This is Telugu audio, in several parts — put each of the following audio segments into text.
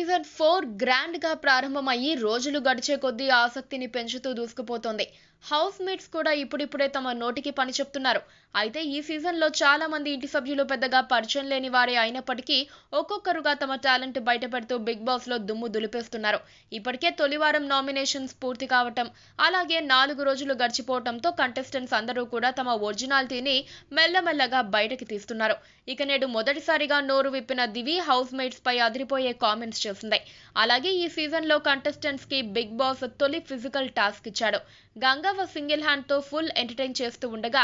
సీజన్ ఫోర్ గ్రాండ్ గా ప్రారంభమయ్యి రోజులు గడిచే కొద్దీ ఆసక్తిని పెంచుతూ దూసుకుపోతోంది హౌస్ మేట్స్ కూడా ఇప్పుడిప్పుడే తమ నోటికి పని చెప్తున్నారు అయితే ఈ సీజన్ లో చాలా మంది ఇంటి సభ్యులు పెద్దగా పరిచయం లేని వారే అయినప్పటికీ ఒక్కొక్కరుగా తమ టాలెంట్ బయటపెడుతూ బిగ్ బాస్ లో దుమ్ము దులిపేస్తున్నారు ఇప్పటికే తొలివారం నామినేషన్స్ పూర్తి కావటం అలాగే నాలుగు రోజులు గడిచిపోవటంతో కంటెస్టెంట్స్ అందరూ కూడా తమ ఒరిజినాలిటీని మెల్లమెల్లగా బయటకి తీస్తున్నారు ఇక నేడు మొదటిసారిగా నోరు విప్పిన దివి హౌస్ మేట్స్ పై అదిరిపోయే కామెంట్స్ చేసింది అలాగే ఈ సీజన్ లో కంటెస్టెంట్స్ కి బిగ్ బాస్ తొలి ఫిజికల్ టాస్క్ ఇచ్చాడు గంగా ఆరవ సింగిల్ తో ఫుల్ ఎంటర్టైన్ చేస్తూ ఉండగా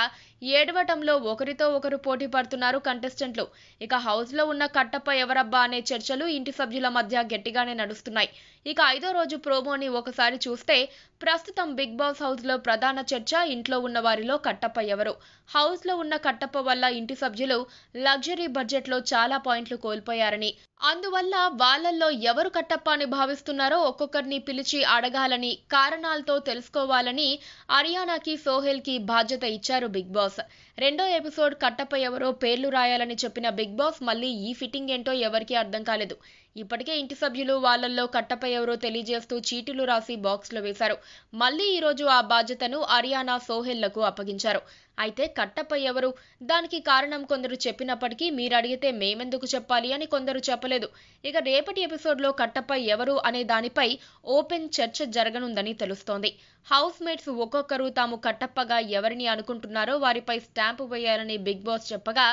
ఏడవటంలో ఒకరితో ఒకరు పోటీ పడుతున్నారు కంటెస్టెంట్లు ఇక హౌస్ లో ఉన్న కట్టప్ప ఎవరబ్బా అనే చర్చలు ఇంటి సభ్యుల మధ్య గట్టిగానే నడుస్తున్నాయి ఇక ఐదో రోజు ప్రోమోని ఒకసారి చూస్తే ప్రస్తుతం బిగ్ బాస్ హౌస్ లో ప్రధాన చర్చ ఇంట్లో ఉన్న వారిలో కట్టప్ప ఎవరు హౌస్ లో ఉన్న కట్టప్ప వల్ల ఇంటి సభ్యులు లగ్జరీ బడ్జెట్ లో చాలా పాయింట్లు కోల్పోయారని అందువల్ల వాళ్ళల్లో ఎవరు కట్టప్ప అని భావిస్తున్నారో ఒక్కొక్కరిని పిలిచి అడగాలని కారణాలతో తెలుసుకోవాలని అరియానాకి కి బాధ్యత ఇచ్చారు బిగ్ బాస్ రెండో ఎపిసోడ్ కట్టపై ఎవరో పేర్లు రాయాలని చెప్పిన బిగ్ బాస్ మళ్ళీ ఈ ఫిట్టింగ్ ఏంటో ఎవరికీ అర్థం కాలేదు ఇప్పటికే ఇంటి సభ్యులు వాళ్ళల్లో కట్టపై ఎవరో తెలియజేస్తూ చీటీలు రాసి బాక్స్ లో వేశారు మళ్ళీ ఈరోజు ఆ బాధ్యతను అరియానా సోహెల్లకు అప్పగించారు అయితే కట్టప్ప ఎవరు దానికి కారణం కొందరు చెప్పినప్పటికీ మీరు అడిగితే మేమెందుకు చెప్పాలి అని కొందరు చెప్పలేదు ఇక రేపటి ఎపిసోడ్లో కట్టప్ప ఎవరు అనే దానిపై ఓపెన్ చర్చ జరగనుందని తెలుస్తోంది హౌస్ మేట్స్ ఒక్కొక్కరు తాము కట్టప్పగా ఎవరిని అనుకుంటున్నారో వారిపై స్టాంపు వేయాలని బిగ్ బాస్ చెప్పగా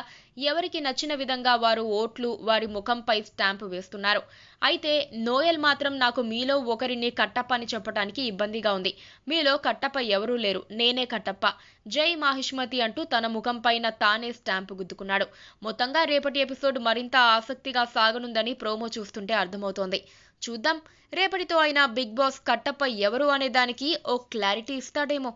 ఎవరికి నచ్చిన విధంగా వారు ఓట్లు వారి ముఖంపై స్టాంపు వేస్తున్నారు అయితే నోయల్ మాత్రం నాకు మీలో ఒకరిని కట్టప్ప అని చెప్పడానికి ఇబ్బందిగా ఉంది మీలో కట్టప్ప ఎవరూ లేరు నేనే కట్టప్ప జై మహేష్ సుష్మతి అంటూ తన ముఖంపైన తానే స్టాంపు గుద్దుకున్నాడు మొత్తంగా రేపటి ఎపిసోడ్ మరింత ఆసక్తిగా సాగనుందని ప్రోమో చూస్తుంటే అర్థమవుతోంది చూద్దాం రేపటితో అయినా బిగ్ బాస్ కట్టప్ప ఎవరు అనే దానికి ఓ క్లారిటీ ఇస్తాడేమో